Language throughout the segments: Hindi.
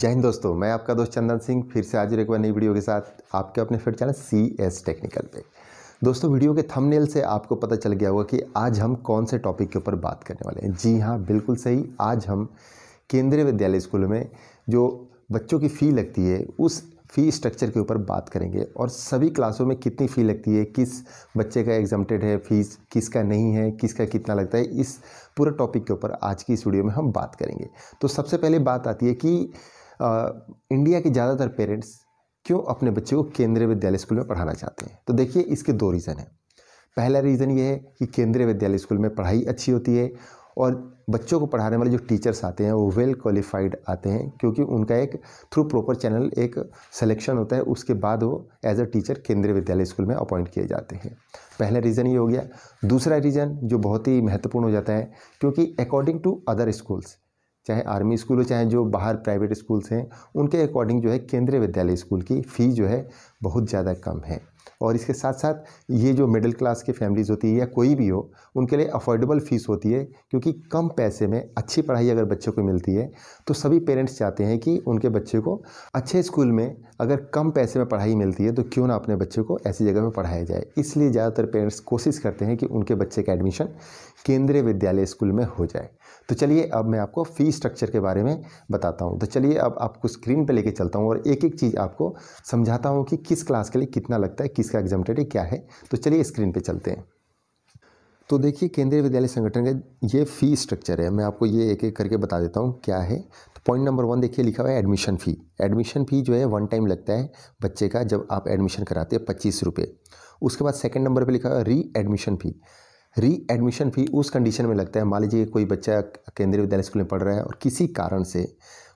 जय हिंद दोस्तों मैं आपका दोस्त चंदन सिंह फिर से आज एक बार नई वीडियो के साथ आपके अपने फिर चैनल सी एस टेक्निकल पे दोस्तों वीडियो के थंबनेल से आपको पता चल गया होगा कि आज हम कौन से टॉपिक के ऊपर बात करने वाले हैं जी हाँ बिल्कुल सही आज हम केंद्रीय विद्यालय स्कूल में जो बच्चों की फ़ी लगती है उस फ़ी स्ट्रक्चर के ऊपर बात करेंगे और सभी क्लासों में कितनी फ़ी लगती है किस बच्चे का एग्जामटेड है फीस किसका नहीं है किसका कितना लगता है इस पूरे टॉपिक के ऊपर आज की इस वीडियो में हम बात करेंगे तो सबसे पहले बात आती है कि इंडिया के ज़्यादातर पेरेंट्स क्यों अपने बच्चे को केंद्रीय विद्यालय स्कूल में पढ़ाना चाहते हैं तो देखिए इसके दो रीज़न हैं पहला रीज़न ये है कि केंद्रीय विद्यालय स्कूल में पढ़ाई अच्छी होती है और बच्चों को पढ़ाने वाले जो टीचर्स आते हैं वो वेल क्वालिफाइड आते हैं क्योंकि उनका एक थ्रू प्रॉपर चैनल एक सिलेक्शन होता है उसके बाद वो एज अ टीचर केंद्रीय विद्यालय स्कूल में अपॉइंट किए जाते हैं पहला रीज़न ये हो गया दूसरा रीज़न जो बहुत ही महत्वपूर्ण हो जाता है क्योंकि अकॉर्डिंग टू अदर स्कूल्स चाहे आर्मी स्कूल हो चाहे जो बाहर प्राइवेट स्कूल्स हैं उनके अकॉर्डिंग जो है केंद्रीय विद्यालय स्कूल की फ़ी जो है बहुत ज़्यादा कम है और इसके साथ साथ ये जो मिडिल क्लास की फैमिलीज़ होती है या कोई भी हो उनके लिए अफोर्डेबल फ़ीस होती है क्योंकि कम पैसे में अच्छी पढ़ाई अगर बच्चों को मिलती है तो सभी पेरेंट्स चाहते हैं कि उनके बच्चे को अच्छे स्कूल में अगर कम पैसे में पढ़ाई मिलती है तो क्यों ना अपने बच्चे को ऐसी जगह में पढ़ाया जाए इसलिए ज़्यादातर पेरेंट्स कोशिश करते हैं कि उनके बच्चे का एडमिशन केंद्रीय विद्यालय स्कूल में हो जाए तो चलिए अब मैं आपको फ़ी स्ट्रक्चर के बारे में बताता हूँ तो चलिए अब आपको स्क्रीन पर लेके चलता हूँ और एक एक चीज़ आपको समझाता हूँ कि किस क्लास के लिए कितना लगता है किसका एग्जामटेड क्या है तो चलिए स्क्रीन पर चलते हैं तो देखिए केंद्रीय विद्यालय संगठन का ये फ़ी स्ट्रक्चर है मैं आपको ये एक एक करके बता देता हूँ क्या है तो पॉइंट नंबर वन देखिए लिखा हुआ है एडमिशन फ़ी एडमिशन फ़ी जो है वन टाइम लगता है बच्चे का जब आप एडमिशन कराते हैं पच्चीस रुपये उसके बाद सेकंड नंबर पे लिखा हुआ है री एडमिशन फ़ी री एडमिशन फ़ी उस कंडीशन में लगता है मान लीजिए कोई बच्चा केंद्रीय विद्यालय स्कूल में पढ़ रहा है और किसी कारण से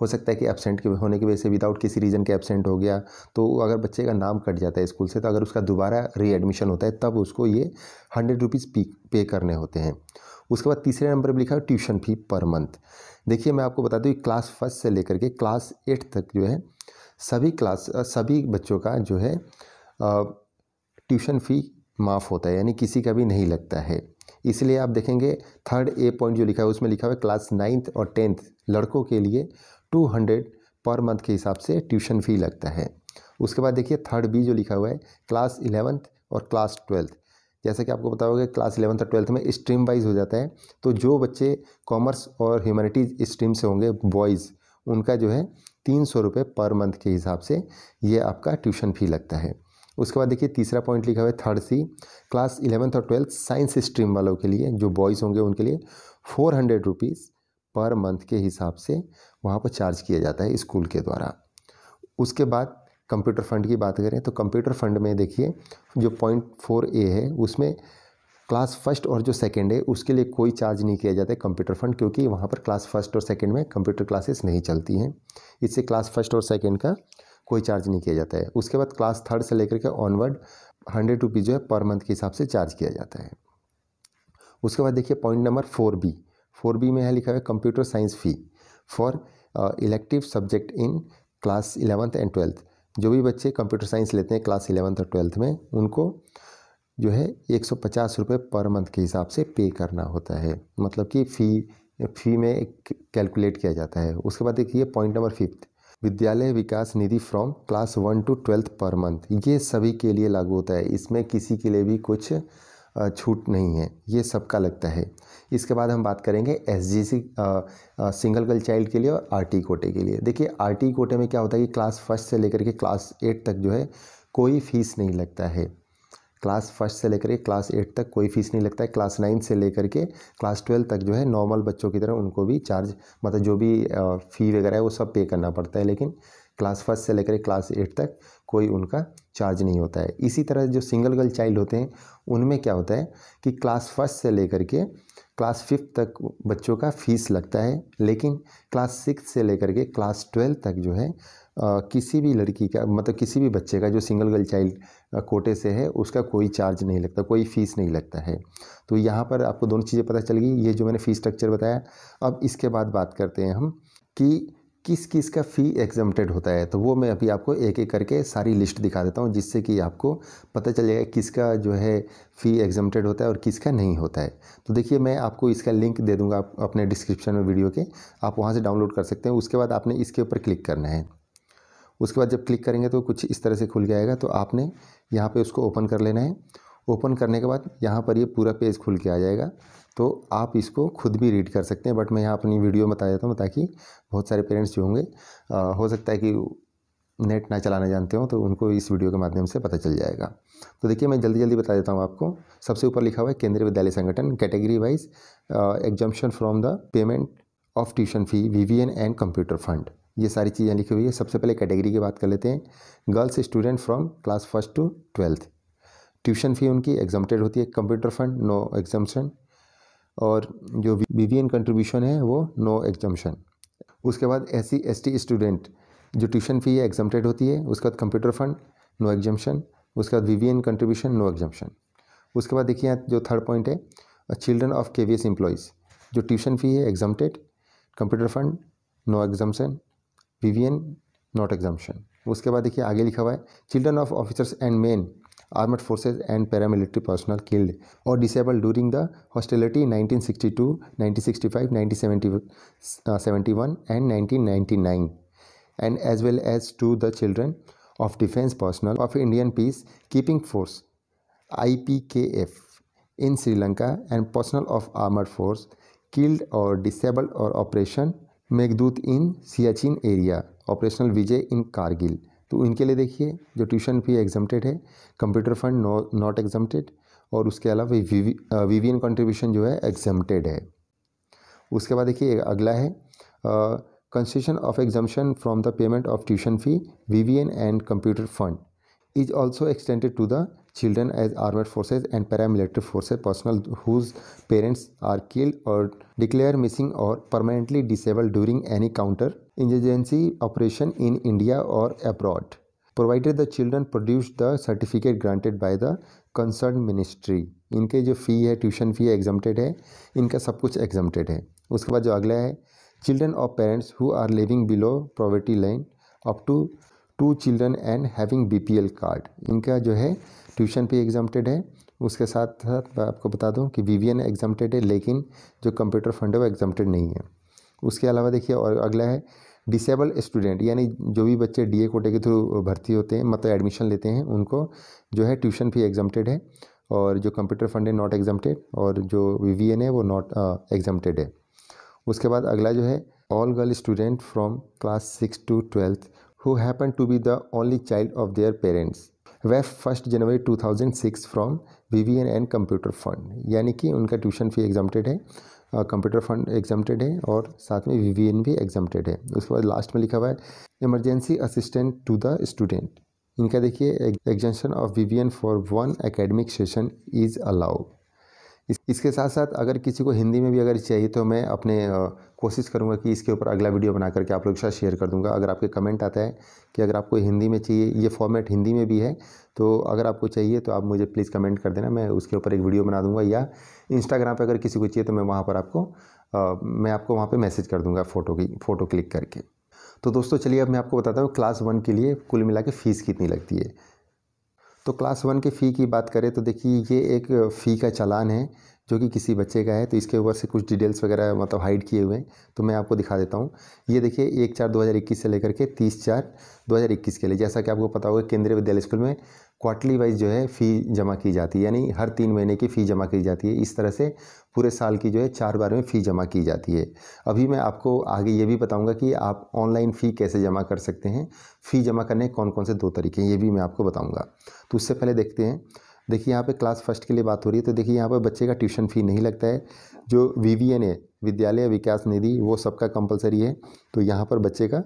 हो सकता है कि एबसेंट के होने की वजह से विदाउट किसी रीज़न के एबसेंट हो गया तो अगर बच्चे का नाम कट जाता है स्कूल से तो अगर उसका दोबारा री एडमिशन होता है तब उसको ये हंड्रेड रुपीज़ पे करने होते हैं उसके बाद तीसरे नंबर पर लिखा है ट्यूशन फ़ी पर मंथ देखिए मैं आपको बता दूँ क्लास फर्स्ट से लेकर के क्लास एट तक जो है सभी क्लास सभी बच्चों का जो है ट्यूशन फ़ी माफ़ होता है यानी किसी का भी नहीं लगता है इसलिए आप देखेंगे थर्ड ए पॉइंट जो लिखा है उसमें लिखा हुआ है क्लास नाइन्थ और टेंथ लड़कों के लिए टू हंड्रेड पर मंथ के हिसाब से ट्यूशन फ़ी लगता है उसके बाद देखिए थर्ड बी जो लिखा हुआ है क्लास इलेवंथ और क्लास ट्वेल्थ जैसे कि आपको पता होगा क्लास इलेवंथ और ट्वेल्थ में स्ट्रीम वाइज हो जाता है तो जो बच्चे कॉमर्स और ह्यूमैनिटीज स्ट्रीम से होंगे बॉयज़ उनका जो है तीन सौ रुपये पर मंथ के हिसाब से ये आपका ट्यूशन फ़ी लगता है उसके बाद देखिए तीसरा पॉइंट लिखा हुआ है थर्ड सी क्लास इलेवंथ और ट्वेल्थ साइंस स्ट्रीम वालों के लिए जो बॉयज़ होंगे उनके लिए four hundred rupees per month के हिसाब से वहाँ पर चार्ज किया जाता है स्कूल के द्वारा उसके बाद कंप्यूटर फंड की बात करें तो कंप्यूटर फंड में देखिए जो पॉइंट फोर ए है उसमें क्लास फर्स्ट और जो सेकेंड है उसके लिए कोई चार्ज नहीं किया जाता है कंप्यूटर फंड क्योंकि वहाँ पर क्लास फर्स्ट और सेकेंड में कंप्यूटर क्लासेस नहीं चलती हैं इससे क्लास फर्स्ट और सेकेंड का कोई चार्ज नहीं किया जाता है उसके बाद क्लास थर्ड से लेकर के ऑनवर्ड हंड्रेड रुपीज़ जो है पर मंथ के हिसाब से चार्ज किया जाता है उसके बाद देखिए point number four B four B में है लिखा हुआ computer science fee for elective subject in class eleventh and twelfth जो भी बच्चे कंप्यूटर साइंस लेते हैं क्लास इलेवंथ और ट्वेल्थ में उनको जो है एक सौ पचास रुपये पर मंथ के हिसाब से पे करना होता है मतलब कि फ़ी फ़ी में कैलकुलेट किया जाता है उसके बाद देखिए point number fifth Vidyalaya Vikas Nidhi from class one to twelfth per month ये सभी के लिए लागू होता है इसमें किसी के लिए भी कुछ छूट नहीं है ये सबका लगता है इसके बाद हम बात करेंगे S G C single girl child के लिए और आर टी कोटे के लिए देखिए आर टी कोटे में क्या होता है कि क्लास फर्स्ट से लेकर के क्लास एट तक जो है कोई फीस नहीं लगता है क्लास फर्स्ट से लेकर के क्लास एट तक कोई फीस नहीं लगता है क्लास नाइन से लेकर के क्लास ट्वेल्व तक जो है नॉर्मल बच्चों की तरह उनको भी चार्ज मतलब जो भी फ़ी वगैरह है वो सब पे करना पड़ता है लेकिन क्लास फर्स्ट से लेकर क्लास एट तक कोई उनका चार्ज नहीं होता है इसी तरह जो सिंगल गर्ल चाइल्ड होते हैं उनमें क्या होता है कि क्लास फर्स्ट से लेकर के क्लास फिफ्थ तक बच्चों का फीस लगता है लेकिन क्लास सिक्स से लेकर के क्लास ट्वेल्व तक जो है किसी भी लड़की का मतलब किसी भी बच्चे का जो सिंगल गर्ल चाइल्ड कोटे से है उसका कोई चार्ज नहीं लगता कोई फ़ीस नहीं लगता है तो यहाँ पर आपको दोनों चीज़ें पता चल गई ये जो मैंने फ़ीस स्ट्रक्चर बताया अब इसके बाद बात करते हैं हम कि किस किस का फ़ी एग्जम्प्टेड होता है तो वो मैं अभी आपको एक एक करके सारी लिस्ट दिखा देता हूँ जिससे कि आपको पता चल जाएगा किसका जो है फ़ी एग्जम्प्टेड होता है और किसका नहीं होता है तो देखिए मैं आपको इसका लिंक दे दूँगा अपने डिस्क्रिप्शन में वीडियो के आप वहाँ से डाउनलोड कर सकते हैं उसके बाद आपने इसके ऊपर क्लिक करना है उसके बाद जब क्लिक करेंगे तो कुछ इस तरह से खुल जाएगा तो आपने यहाँ पे उसको ओपन कर लेना है ओपन करने के बाद यहाँ पर ये पूरा पेज खुल के आ जाएगा तो आप इसको खुद भी रीड कर सकते हैं बट मैं यहाँ अपनी वीडियो बता देता हूँ ताकि बहुत सारे पेरेंट्स जो होंगे हो सकता है कि नेट ना चलाना जानते हो तो उनको इस वीडियो के माध्यम से पता चल जाएगा तो देखिए मैं जल्दी जल्दी बता देता हूँ आपको सबसे ऊपर लिखा हुआ है Kendriya Vidyalaya Sangathan category wise exemption from the payment of tuition fee V and computer fund ये सारी चीज़ें लिखी हुई है सबसे पहले कैटेगरी की बात कर लेते हैं girls student from class first to twelfth tuition fee उनकी एग्जाम्टेड होती है कंप्यूटर फंड नो एग्जामेशन और जो वी कंट्रीब्यूशन है वो नो एग्जामेशन उसके बाद एस सी स्टूडेंट जो ट्यूशन फ़ी है एग्जामेटेड होती है उसके बाद कंप्यूटर फंड नो एग्जामेशन उसके बाद वी कंट्रीब्यूशन नो एग्जाम्शन उसके बाद देखिए जो थर्ड पॉइंट है children of K V S जो ट्यूशन फ़ी है exempted computer fund no exemption V not exemption उसके बाद देखिए आगे लिखा हुआ है children of officers and men armed forces and paramilitary personnel killed और disable during the hostility nineteen nineteen sixty sixty two five nineteen 1970, seventy one and nineteen ninety nine and as well as to the children of defence personnel of Indian peace keeping force I P K F in Sri Lanka and personnel of armed force killed और डिसेबल और operation Meghdoot in Siachen area operational Vijay in Kargil तो इनके लिए देखिए जो ट्यूशन फी एग्जम्प्टेड है कंप्यूटर फंड नॉट एग्जम्प्टेड और उसके अलावा वीवीएन कंट्रीब्यूशन जो है एग्जम्प्टेड है उसके बाद देखिए अगला है concession of exemption from the payment of tuition fee VVN and computer fund is also extended to the children as armed forces and paramilitary forces personnel whose parents are killed or declared missing or permanently disabled during any counter insurgency operation in India or abroad provided the children produce the certificate granted by the concerned ministry इनके जो फ़ी है ट्यूशन फ़ी है एग्जामेड है इनका सब कुछ एग्जामेड है उसके बाद जो अगला है children of parents who are living below poverty line up to two children and having B P L card इनका जो है ट्यूशन पे एग्जामटेड है उसके साथ साथ मैं आपको बता दूं कि वी वी एन एग्जामटेड है लेकिन जो कंप्यूटर फंड है वो एग्जामटेड नहीं है उसके अलावा देखिए और अगला है डिसेबल स्टूडेंट यानी जो भी बच्चे डी ए कोटे के थ्रू भर्ती होते हैं मतलब एडमिशन लेते हैं उनको जो है ट्यूशन फी एग्जामटेड है और जो कंप्यूटर फंड है नॉट एग्जामटेड और जो वी वी एन है वो नॉट एग्जामटेड है उसके बाद अगला जो है all girl student from class six to twelfth who happened to be the only child of their parents वह first January 2006 from N and computer fund यानी कि उनका ट्यूशन फी एग्जामटेड है कंप्यूटर फंड एग्जामटेड है और साथ में वी वी एन भी एग्जामटेड है उसके बाद लास्ट में लिखा हुआ है emergency assistant to the student इनका देखिए exemption of V V N for one academic session is allowed इस, इसके साथ साथ अगर किसी को हिंदी में भी अगर चाहिए तो मैं अपने कोशिश करूँगा कि इसके ऊपर अगला वीडियो बना करके आप लोग के साथ शेयर कर दूँगा अगर आपके कमेंट आता है कि अगर आपको हिंदी में चाहिए ये फॉर्मेट हिंदी में भी है तो अगर आपको चाहिए तो आप मुझे प्लीज़ कमेंट कर देना मैं उसके ऊपर एक वीडियो बना दूँगा या इंस्टाग्राम पर अगर किसी को चाहिए तो मैं वहाँ पर आपको आ, मैं आपको वहाँ पर मैसेज कर दूँगा फ़ोटो की फ़ोटो क्लिक करके तो दोस्तों चलिए अब मैं आपको बताता हूँ क्लास वन के लिए कुल मिला के फ़ीस कितनी लगती है तो क्लास वन के फ़ी की बात करें तो देखिए ये एक फ़ी का चालान है जो कि किसी बच्चे का है तो इसके ऊपर से कुछ डिटेल्स वगैरह मतलब हाइड किए हुए हैं तो मैं आपको दिखा देता हूँ ये देखिए एक चार इक्कीस से लेकर के तीस चार इक्कीस के लिए जैसा कि आपको पता होगा केंद्रीय विद्यालय स्कूल में क्वार्टली वाइज जो है फ़ी जमा की जाती है यानी हर तीन महीने की फ़ी जमा की जाती है इस तरह से पूरे साल की जो है चार बार में फ़ी जमा की जाती है अभी मैं आपको आगे ये भी बताऊंगा कि आप ऑनलाइन फ़ी कैसे जमा कर सकते हैं फ़ी जमा करने कौन कौन से दो तरीके हैं ये भी मैं आपको बताऊँगा तो उससे पहले देखते हैं देखिए यहाँ पे क्लास फर्स्ट के लिए बात हो रही है तो देखिए यहाँ पर बच्चे का ट्यूशन फ़ी नहीं लगता है जो वी वी एन ए विद्यालय विकास निधि वो सबका कंपलसरी है तो यहाँ पर बच्चे का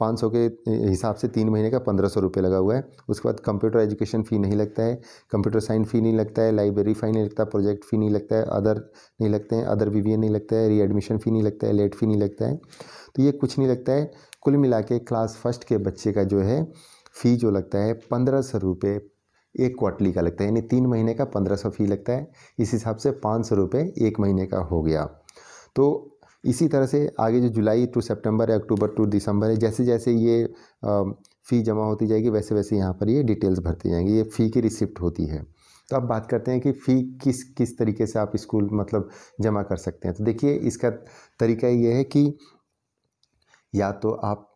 पाँच सौ के हिसाब से तीन महीने का पंद्रह सौ रुपये लगा हुआ है उसके बाद कंप्यूटर एजुकेशन फ़ी नहीं लगता है कंप्यूटर साइंस फ़ी नहीं लगता है लाइब्रेरी फ़ी नहीं लगता प्रोजेक्ट फ़ी नहीं लगता है अदर नहीं लगते हैं अदर वी नहीं लगता है रीएडमिशन फ़ी नहीं लगता है लेट फ़ी नहीं लगता है तो ये कुछ नहीं लगता है कुल मिला के क्लास फर्स्ट के बच्चे का जो है फ़ी जो लगता है पंद्रह सौ रुपये एक क्वार्टली का लगता है यानी तीन महीने का पंद्रह सौ फ़ी लगता है इस हिसाब से पाँच सौ रुपये एक महीने का हो गया तो इसी तरह से आगे जो जुलाई टू सितंबर है अक्टूबर टू दिसंबर है जैसे जैसे ये फ़ी जमा होती जाएगी वैसे वैसे यहाँ पर ये डिटेल्स भरती जाएंगी ये फ़ी की रिसिप्ट होती है तो अब बात करते हैं कि फ़ी किस किस तरीके से आप स्कूल मतलब जमा कर सकते हैं तो देखिए इसका तरीका ये है कि या तो आप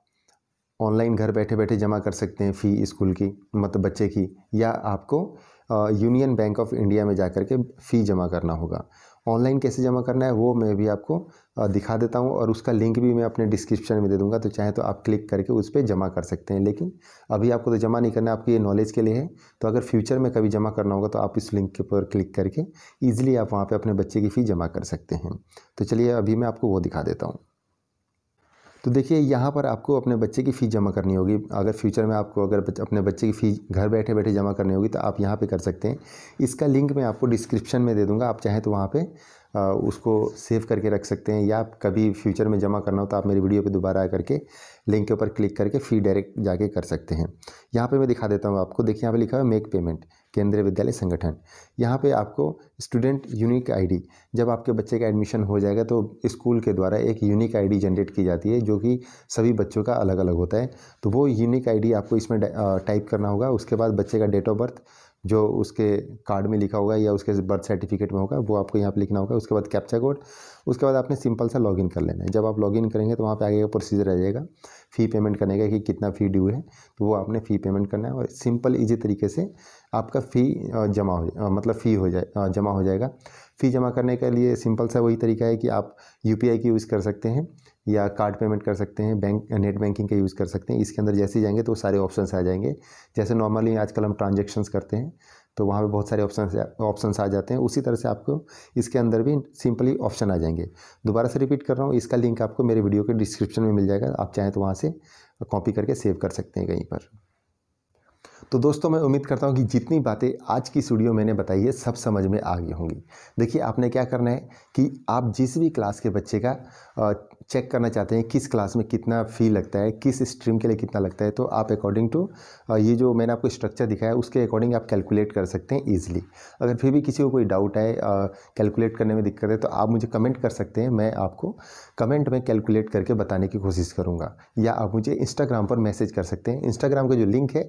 ऑनलाइन घर बैठे बैठे जमा कर सकते हैं फ़ी स्कूल की मतलब बच्चे की या आपको यूनियन बैंक ऑफ इंडिया में जा कर के फ़ी जमा करना होगा ऑनलाइन कैसे जमा करना है वो मैं भी आपको दिखा देता हूँ और उसका लिंक भी मैं अपने डिस्क्रिप्शन में दे दूँगा तो चाहे तो आप क्लिक करके उस पर जमा कर सकते हैं लेकिन अभी आपको तो जमा नहीं करना आपकी ये नॉलेज के लिए है तो अगर फ्यूचर में कभी जमा करना होगा तो आप इस लिंक के ऊपर क्लिक करके ईजिली आप वहाँ पर अपने बच्चे की फ़ी जमा कर सकते हैं तो चलिए अभी मैं आपको वो दिखा देता हूँ तो देखिए यहाँ पर आपको अपने बच्चे की फ़ीस जमा करनी होगी अगर फ्यूचर में आपको अगर बच, अपने बच्चे की फ़ीस घर बैठे बैठे जमा करनी होगी तो आप यहाँ पे कर सकते हैं इसका लिंक मैं आपको डिस्क्रिप्शन में दे दूँगा आप चाहें तो वहाँ पर उसको सेव करके रख सकते हैं या कभी फ्यूचर में जमा करना हो तो आप मेरी वीडियो पर दोबारा आ करके लिंक के ऊपर क्लिक करके फी डायरेक्ट जाके कर सकते हैं यहाँ पर मैं दिखा देता हूँ आपको देखिए यहाँ पर लिखा है मेक पेमेंट केंद्रीय विद्यालय संगठन यहाँ पे आपको स्टूडेंट यूनिक आईडी जब आपके बच्चे का एडमिशन हो जाएगा तो स्कूल के द्वारा एक यूनिक आईडी जनरेट की जाती है जो कि सभी बच्चों का अलग अलग होता है तो वो यूनिक आईडी आपको इसमें टाइप करना होगा उसके बाद बच्चे का डेट ऑफ बर्थ जो उसके कार्ड में लिखा होगा या उसके बर्थ सर्टिफिकेट में होगा वो आपको यहाँ पे लिखना होगा उसके बाद कैप्चा कोड उसके बाद आपने सिंपल सा लॉगिन कर लेना है जब आप लॉगिन करेंगे तो वहाँ पे आगे का प्रोसीजर आ जाएगा फ़ी पेमेंट करने का कि कितना फ़ी ड्यू है तो वो आपने फ़ी पेमेंट करना है और सिंपल ईजी तरीके से आपका फ़ी जमा हो मतलब फ़ी हो जाए जमा हो जाएगा फ़ी जमा करने के लिए सिंपल सा वही तरीका है कि आप यू की यूज़ कर सकते हैं या कार्ड पेमेंट कर सकते हैं बैंक नेट बैंकिंग का यूज़ कर सकते हैं इसके अंदर जैसे जाएंगे तो सारे ऑप्शंस आ जाएंगे जैसे नॉर्मली आजकल हम ट्रांजेक्शन्स करते हैं तो वहाँ पे बहुत सारे ऑप्शन ऑप्शन आ जाते हैं उसी तरह से आपको इसके अंदर भी सिंपली ऑप्शन आ जाएंगे दोबारा से रिपीट कर रहा हूँ इसका लिंक आपको मेरे वीडियो के डिस्क्रिप्शन में मिल जाएगा आप चाहें तो वहाँ से कॉपी करके सेव कर सकते हैं कहीं पर तो दोस्तों मैं उम्मीद करता हूँ कि जितनी बातें आज की स्टूडियो मैंने बताई है सब समझ में आ गई होंगी देखिए आपने क्या करना है कि आप जिस भी क्लास के बच्चे का चेक करना चाहते हैं किस क्लास में कितना फ़ी लगता है किस स्ट्रीम के लिए कितना लगता है तो आप अकॉर्डिंग टू ये जो मैंने आपको स्ट्रक्चर दिखाया उसके अकॉर्डिंग आप कैलकुलेट कर सकते हैं ईजिली अगर फिर भी किसी को कोई डाउट है कैलकुलेट करने में दिक्कत है तो आप मुझे कमेंट कर सकते हैं मैं आपको कमेंट में कैलकुलेट करके बताने की कोशिश करूँगा या आप मुझे इंस्टाग्राम पर मैसेज कर सकते हैं इंस्टाग्राम का जो लिंक है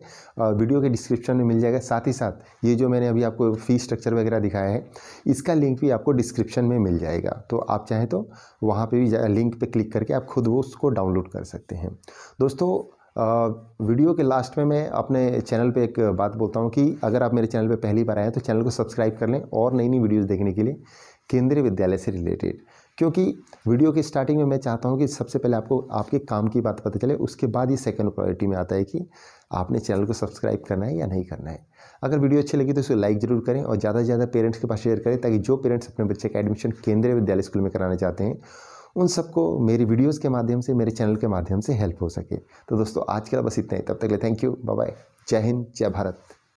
वीडियो के डिस्क्रिप्शन में मिल जाएगा साथ ही साथ ये जो मैंने अभी आपको फ़ी स्ट्रक्चर वगैरह दिखाया है इसका लिंक भी आपको डिस्क्रिप्शन में मिल जाएगा तो आप चाहें तो वहाँ पे भी लिंक पे क्लिक करके आप खुद वो उसको डाउनलोड कर सकते हैं दोस्तों वीडियो के लास्ट में मैं अपने चैनल पे एक बात बोलता हूँ कि अगर आप मेरे चैनल पे पहली बार आए हैं तो चैनल को सब्सक्राइब कर लें और नई नई वीडियोस देखने के लिए केंद्रीय विद्यालय से रिलेटेड क्योंकि वीडियो की स्टार्टिंग में मैं चाहता हूँ कि सबसे पहले आपको आपके काम की बात पता चले उसके बाद ही सेकंड प्रायोरिटी में आता है कि आपने चैनल को सब्सक्राइब करना है या नहीं करना है अगर वीडियो अच्छी लगी तो इसे लाइक जरूर करें और ज़्यादा से ज़्यादा पेरेंट्स के पास शेयर करें ताकि जो पेरेंट्स अपने बच्चे का एडमिशन केंद्रीय विद्यालय स्कूल में कराना चाहते हैं उन सबको मेरी वीडियोज़ के माध्यम से मेरे चैनल के माध्यम से हेल्प हो सके तो दोस्तों आज के लिए बस इतना ही तब तक ले थैंक यू बाय जय हिंद जय भारत